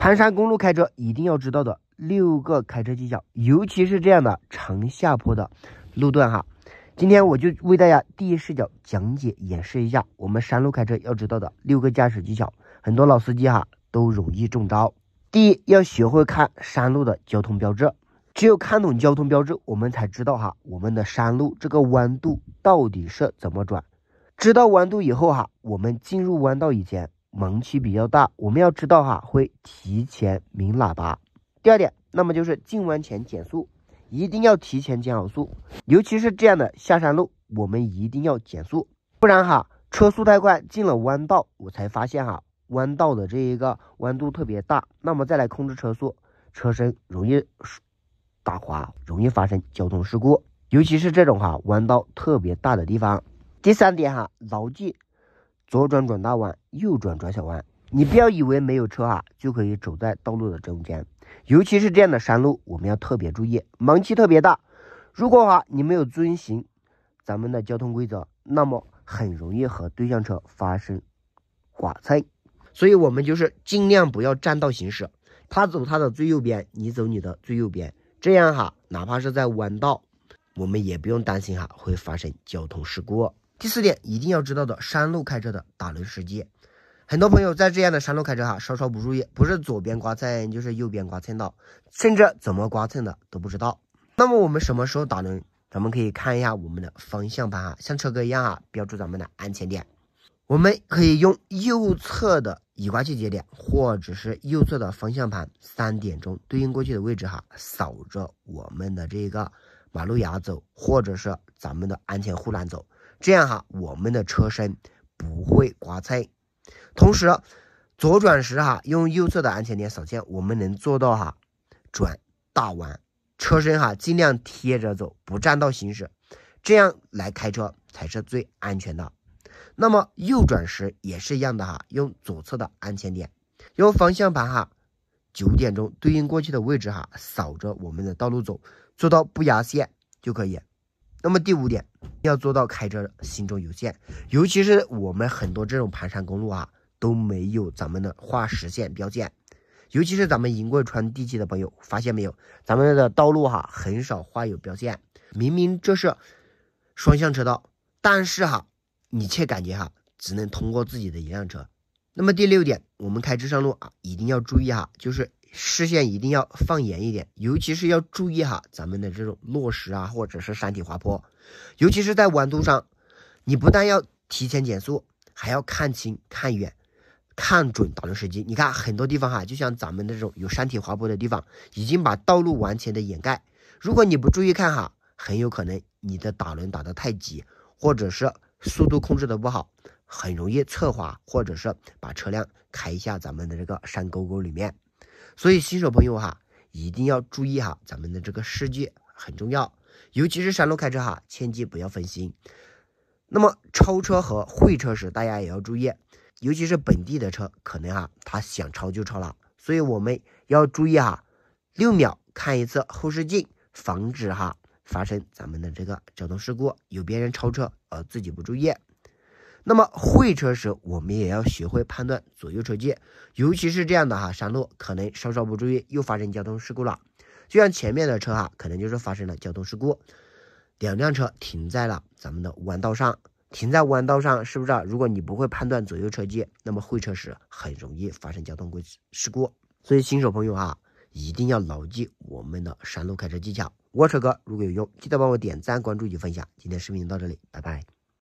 盘山公路开车一定要知道的六个开车技巧，尤其是这样的长下坡的路段哈。今天我就为大家第一视角讲解演示一下，我们山路开车要知道的六个驾驶技巧，很多老司机哈都容易中招。第一，要学会看山路的交通标志，只有看懂交通标志，我们才知道哈我们的山路这个弯度到底是怎么转。知道弯度以后哈，我们进入弯道以前。盲区比较大，我们要知道哈，会提前鸣喇叭。第二点，那么就是进弯前减速，一定要提前减好速，尤其是这样的下山路，我们一定要减速，不然哈车速太快，进了弯道，我才发现哈弯道的这一个弯度特别大，那么再来控制车速，车身容易打滑，容易发生交通事故，尤其是这种哈弯道特别大的地方。第三点哈，牢记。左转转大弯，右转转小弯。你不要以为没有车啊就可以走在道路的中间，尤其是这样的山路，我们要特别注意，盲区特别大。如果哈你没有遵循咱们的交通规则，那么很容易和对向车发生剐蹭。所以，我们就是尽量不要占道行驶，他走他的最右边，你走你的最右边，这样哈，哪怕是在弯道，我们也不用担心哈会发生交通事故。第四点一定要知道的山路开车的打轮时机，很多朋友在这样的山路开车哈，稍稍不注意，不是左边刮蹭，就是右边刮蹭到，甚至怎么刮蹭的都不知道。那么我们什么时候打轮？咱们可以看一下我们的方向盘啊，像车哥一样啊，标注咱们的安全点，我们可以用右侧的雨刮器节点，或者是右侧的方向盘三点钟对应过去的位置哈，扫着我们的这个马路牙走，或者是咱们的安全护栏走。这样哈，我们的车身不会刮蹭。同时，左转时哈，用右侧的安全点扫线，我们能做到哈，转大弯，车身哈尽量贴着走，不占道行驶，这样来开车才是最安全的。那么右转时也是一样的哈，用左侧的安全点，用方向盘哈，九点钟对应过去的位置哈，扫着我们的道路走，做到不压线就可以。那么第五点要做到开车心中有线，尤其是我们很多这种盘山公路啊都没有咱们的画实线标线，尤其是咱们银贵川地区的朋友发现没有，咱们的道路哈很少画有标线，明明这是双向车道，但是哈你却感觉哈只能通过自己的一辆车。那么第六点，我们开直上路啊一定要注意哈，就是。视线一定要放严一点，尤其是要注意哈，咱们的这种落石啊，或者是山体滑坡，尤其是在弯度上，你不但要提前减速，还要看清、看远、看准打轮时机。你看很多地方哈，就像咱们的这种有山体滑坡的地方，已经把道路完全的掩盖。如果你不注意看哈，很有可能你的打轮打得太急，或者是速度控制的不好，很容易侧滑，或者是把车辆开一下咱们的这个山沟沟里面。所以新手朋友哈，一定要注意哈，咱们的这个视距很重要，尤其是山路开车哈，切记不要分心。那么超车和会车时，大家也要注意，尤其是本地的车，可能哈他想超就超了，所以我们要注意哈，六秒看一次后视镜，防止哈发生咱们的这个交通事故，有别人超车而自己不注意。那么会车时，我们也要学会判断左右车距，尤其是这样的哈，山路可能稍稍不注意，又发生交通事故了。就像前面的车哈，可能就是发生了交通事故，两辆车停在了咱们的弯道上。停在弯道上是不是？如果你不会判断左右车距，那么会车时很容易发生交通事故。所以新手朋友啊，一定要牢记我们的山路开车技巧。我车哥如果有用，记得帮我点赞、关注与分享。今天视频到这里，拜拜。